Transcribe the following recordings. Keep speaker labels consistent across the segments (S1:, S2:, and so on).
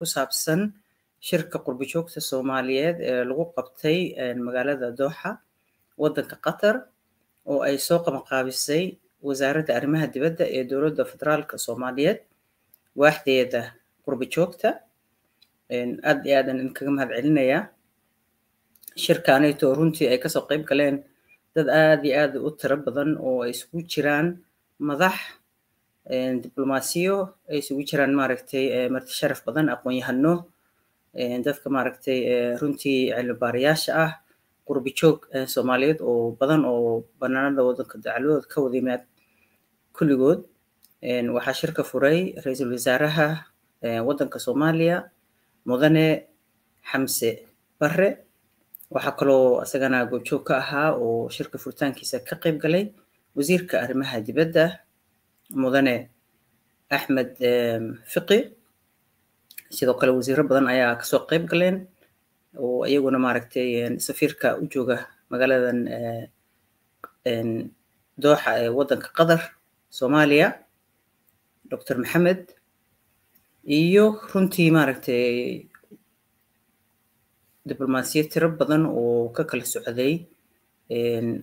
S1: ku saabsan shirka qurbi soomaaliyeed ee lagu qabtay magaalada dooxa waddanka qatar oo ay soo qabanqaabisay wasaaradda arrimaha dibadda ee dowladda federaalka soomaaliyeed waaxdeeda qurbi joogta aad iyo aadan idinkaga mahad celinayaa shirkaanayto runtii ay kasoo qayb galeen dad aad iyo aad u tiro badan oo ay isugu jiraan madax diblomaasiyo ay eh, isugu jiraan maaragtay eh, marti sharaf badan aqoonyahano dadka maaragtay eh, runtii cilmi baarayaasha ah qurbijoog soomaaliyeed oo badan oo banaanada wadanka dacalwadooda ka wada yimaad kulligood waxaa shirka furay ra-iisul wasaaraha wadanka soomaaliya mudane xamse barre waxaa kaloo isagana goobjoog ka ahaa oo shirka furitaankiisa ka qayb galay wasiirka arrimaha dibadda mudane axmed fiqi sidoo kale wasiiro badan ayaa kasoo qayb galeen oo iyaguna maaragtay safiirka u jooga magaaladan eh, dooxa ee eh, waddanka qatar soomaaliya doctor maxamed iyo runtii maaragtay diblomaasiye tiro badan oo ka kala socday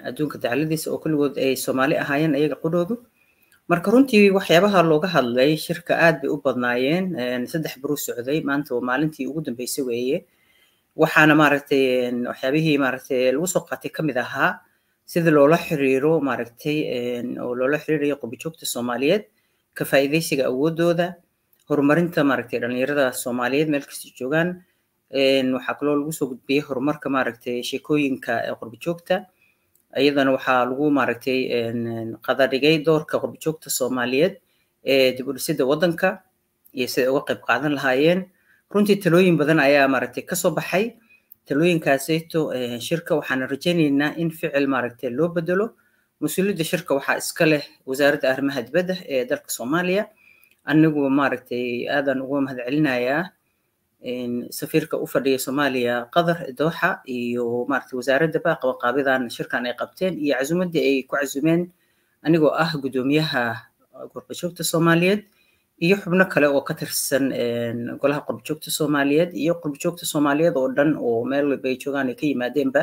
S1: adduunka dacladiisa oo kulligood ay soomaali ahaayeen ayaga qudhoodu marka runtii waxyaabaha looga hadlay shirka aad bay u badnaayeen saddex baru socday maanta waa maalintii ugu dambeysay weeye waxaana maaragtay waxyaabihii maaragtay lagu soo qaatay ka mid ahaa sida loola xiriiro maaragtay oo loola xiriirayo qubijoogta soomaaliyeed ka faa'iidaysiga awooddooda horumarinta maaragtay dhalinyarada soomaaliyeed meel kasta joogaan waxaa kaloo lagu soo gudbiyey horumarka maaragtay sheekooyinka qurbijoogta iyadana waxaa lagu maaragtay qadadhigay doorka qurbajoogta soomaaliyeed ee dib waddanka iyo siday uga qayb qaadan lahaayeen runtii talooyin badan ayaa maaragtay kasoo baxay talooyinkaaseeto shirka waxaana rajaynaynaa in ficil maaragtay loo bedelo mas-uuliyadda shirka waxaa iska leh wasaaradda arrimaha dibadda ee dalka soomaaliya anigu maaragtay aadan ugu mahad celinayaa safiirka u fadhiya soomaaliya qatar dooxa iyo maarata wasaaradda baaqa wa shirkan ay qabteen iyo casumadii ay ku casumeen anigoo ah guddoomiyaha qurbajoogta soomaaliyeed iyo xubno kale oo ka tirsan golaha qurbajoogta soomaaliyeed iyo qurbajoogta soomaaliyeed oo dhan oo meel walba ay joogaan ay ka yimaadeenba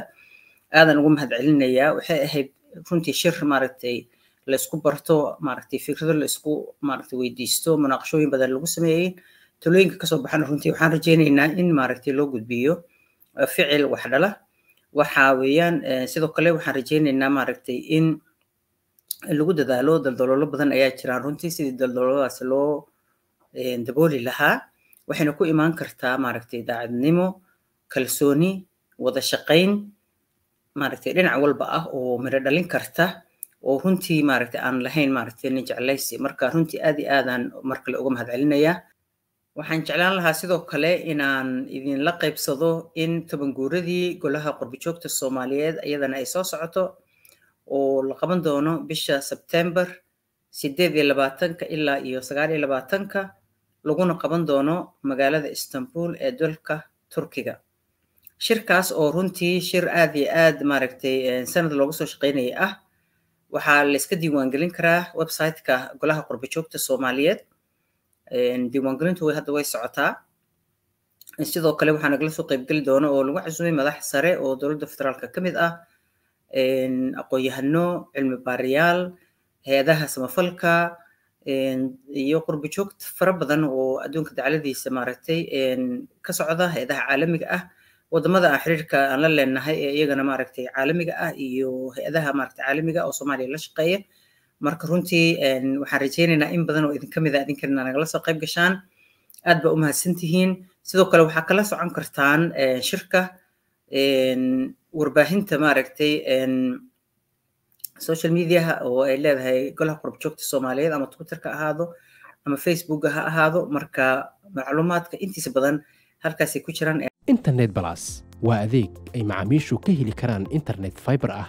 S1: aadan ugu mahadcelinayaa waxay ahayd runtii shir maaragtay laysku barto maaragtay fikrado laysku maaragtay weydiisto munaaqashooyin badan lagu sameeyey talooyinka kasoo baxana runtii waxaan rajeyneynaa in maaragtay loo gudbiyo uh, ficil wax dhala waxa weeyaan uh, sidoo kale waxaan rajeyneynaa maaragtay in lagu dadaalo daldaloolo badan ayaa jiraan runtii sidii daldalooladaas loo uh, dabooli lahaa waxayna ku imaan kartaa maaragtay daacadnimo kalsooni wada shaqayn maaragtay dhinac walba ah oo miro dhalin karta oo runtii maaragtay aan lahayn maaragtay nin jeclaysi marka runtii aad i aadaan markale kale uga mahadcelinayaa waxaan jeclaan lahaa sidoo kale inaan idinla qaybsado in tobanguuradii golaha qurbijoogta soomaaliyeed iyadana ay soo socoto oo la qaban doono bisha sebtember sideed iyo labaatanka ilaa iyo sagaal iyo labaatanka laguna qaban doono magaalada istanbul ee dalka turkiga shirkaas oo runtii shir aad iyo aad maaragtay eh, sanad looga soo shaqeynaya ah waxaa layska iska diiwaangelin karaa websiteka ka golaha qurbijoogta soomaaliyeed diiwaangelintu hadda way socotaa sidoo kale waxaa nagala soo qaybgeli doona oo lagu casuumay madax sare oo dowladda federaalka ka mid ah aqoon-yahano cilmi baarayaal hay-adaha samafalka iyo qurbi joogta fara badan oo adduunka dacaladiisa maaragtay ka socda hay-adaha caalamiga ah wadamada aan xiriirka aan la leenahay ee iyagana maaragtay caalamiga ah iyo hay-adaha maaragtay caalamiga ah oo soomaaliya la shaqeeya marka runtii waxaan rajeynaynaa in badan oo idinka mida ah idinkanina nagala soo qayb gashaan aad baa u mahadsantihiin sidoo kale waxaa kala socon kartaan shirka warbaahinta maaragtay social mediaha oo ay leedahay golaha qurub soomaaliyeed ama twitterka ahaado ama facebooka ha ahaado marka macluumaadka intiisa badan halkaasay ku jiraan internet balas waa adeeg ay macaamiishu ka heli karaan internet fiber ah